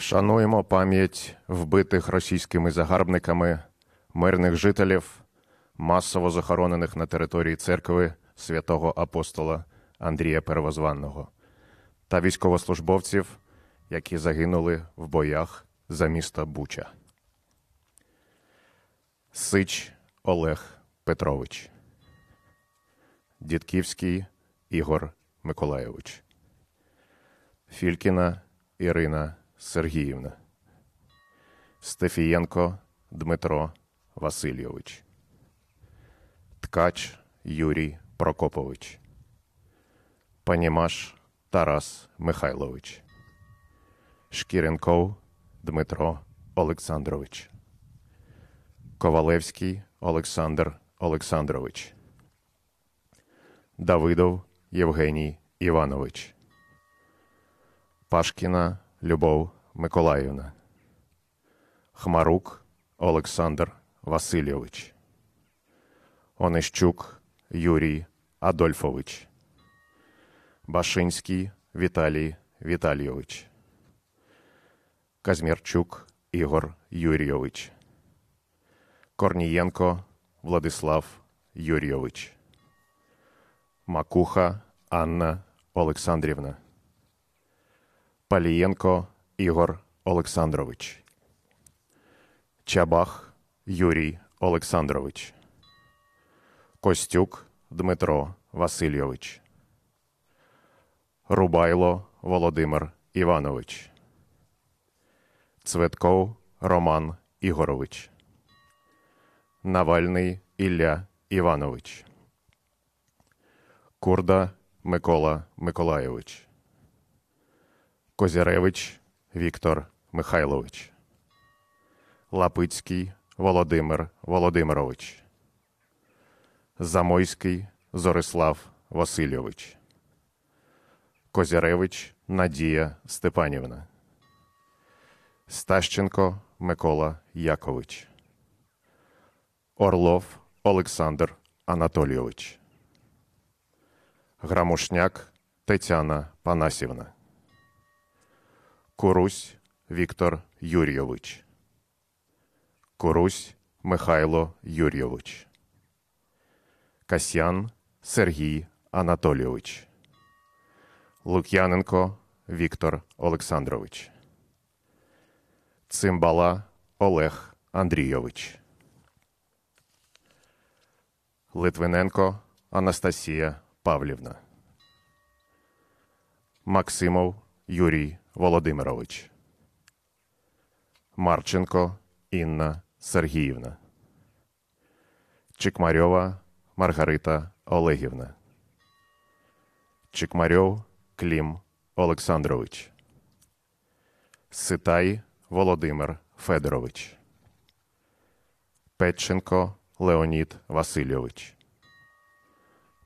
Шануємо пам'ять вбитих російськими загарбниками, мирних жителів, масово захоронених на території церкви святого апостола Андрія Первозванного та військовослужбовців, які загинули в боях за міста Буча. Сич Олег Петрович. Дідківський Ігор Миколайович. Фількіна Ірина. Сергіївна, Стефієнко Дмитро Васильович, Ткач Юрій Прокопович, Панімаш Тарас Михайлович, Шкіренков Дмитро Олександрович, Ковалевський Олександр Олександрович, Давидов Євгеній Іванович, Пашкіна Любов Миколаївна, Хмарук Олександр Васильович, Онищук Юрій Адольфович, Башинський Віталій Віталійович, Казмірчук Ігор Юрійович, Корнієнко Владислав Юрійович, Макуха Анна Олександрівна. Палієнко Ігор Олександрович, Чабах Юрій Олександрович, Костюк Дмитро Васильович, Рубайло Володимир Іванович, Цветков Роман Ігорович, Навальний Ілля Іванович, Курда Микола Миколайович. Козяревич Віктор Михайлович, Лапицький Володимир Володимирович, Замойський Зорислав Васильович, Козяревич Надія Степанівна, Стащенко Микола Якович, Орлов Олександр Анатолійович, Грамушняк Тетяна Панасівна. Корусь Віктор Юрійович. Курусь Михайло Юрійович. Касьян Сергій Анатолійович. Лук'яненко Віктор Олександрович. Цимбала Олег Андрійович. Литвиненко Анастасія Павлівна. Максимов Юрій Володимирович. Марченко Інна Сергіївна. Чикмарьова Маргарита Олегівна. Чикмарьов Клім Олександрович. Ситай Володимир Федорович. Петченко Леонід Васильович.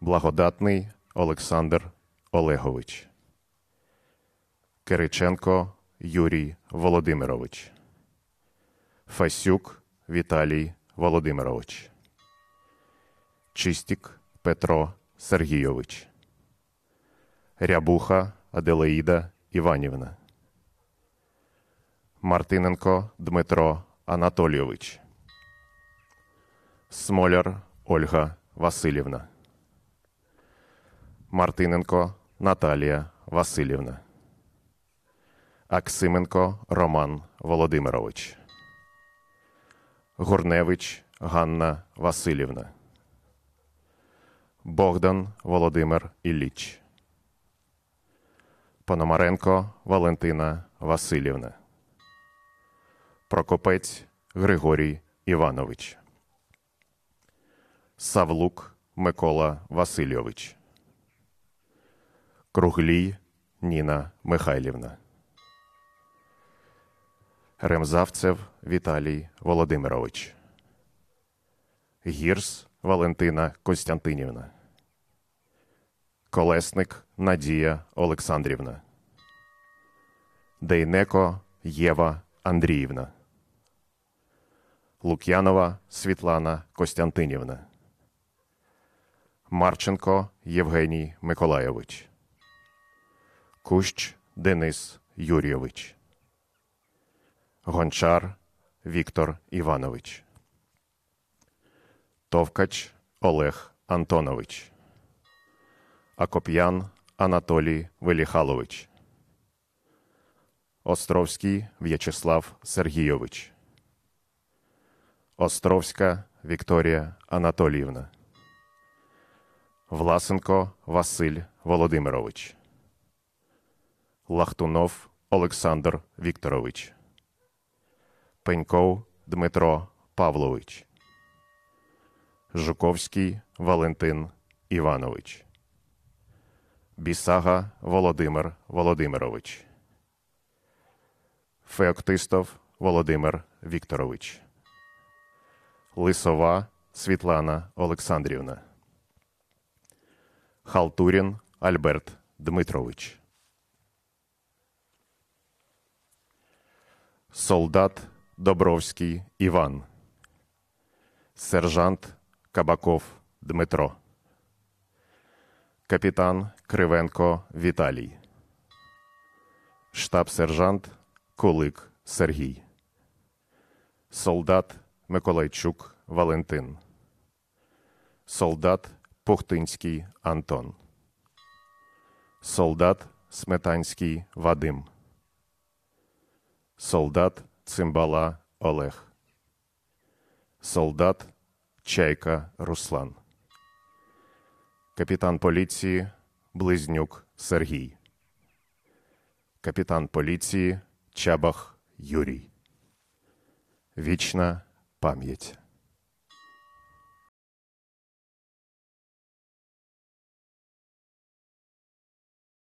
Благодатний Олександр Олегович. Кириченко Юрій Володимирович, Фасюк Віталій Володимирович, Чистік Петро Сергійович, Рябуха Аделаїда Іванівна, Мартиненко Дмитро Анатолійович, Смоляр Ольга Васильівна, Мартиненко Наталія Васильівна. Аксименко Роман Володимирович, Гурневич Ганна Васильівна, Богдан Володимир Ілліч, Пономаренко Валентина Васильівна, Прокопець Григорій Іванович, Савлук Микола Васильович, Круглій Ніна Михайлівна. Ремзавцев Віталій Володимирович, Гірс Валентина Костянтинівна, Колесник Надія Олександрівна, Дейнеко Єва Андріївна, Лук'янова Світлана Костянтинівна, Марченко Євгеній Миколайович, Кущ Денис Юрійович. Гончар Віктор Іванович, Товкач Олег Антонович, Акоп'ян Анатолій Веліхалович, Островський В'ячеслав Сергійович, Островська Вікторія Анатоліївна, Власенко Василь Володимирович, Лахтунов Олександр Вікторович. Пеньков Дмитро Павлович, Жуковський Валентин Іванович, Бісага Володимир Володимирович, Феоктистов Володимир Вікторович, Лисова Світлана Олександрівна, Халтурін Альберт Дмитрович. Солдат Добровський Іван, сержант Кабаков Дмитро, капітан Кривенко Віталій, штаб-сержант Кулик Сергій, солдат Миколайчук Валентин, солдат Пухтинський Антон, солдат Сметанський Вадим, солдат Цимбала Олег. Солдат Чайка Руслан. Капітан поліції Близнюк Сергій. Капітан поліції Чабах Юрій. Вічна пам'ять.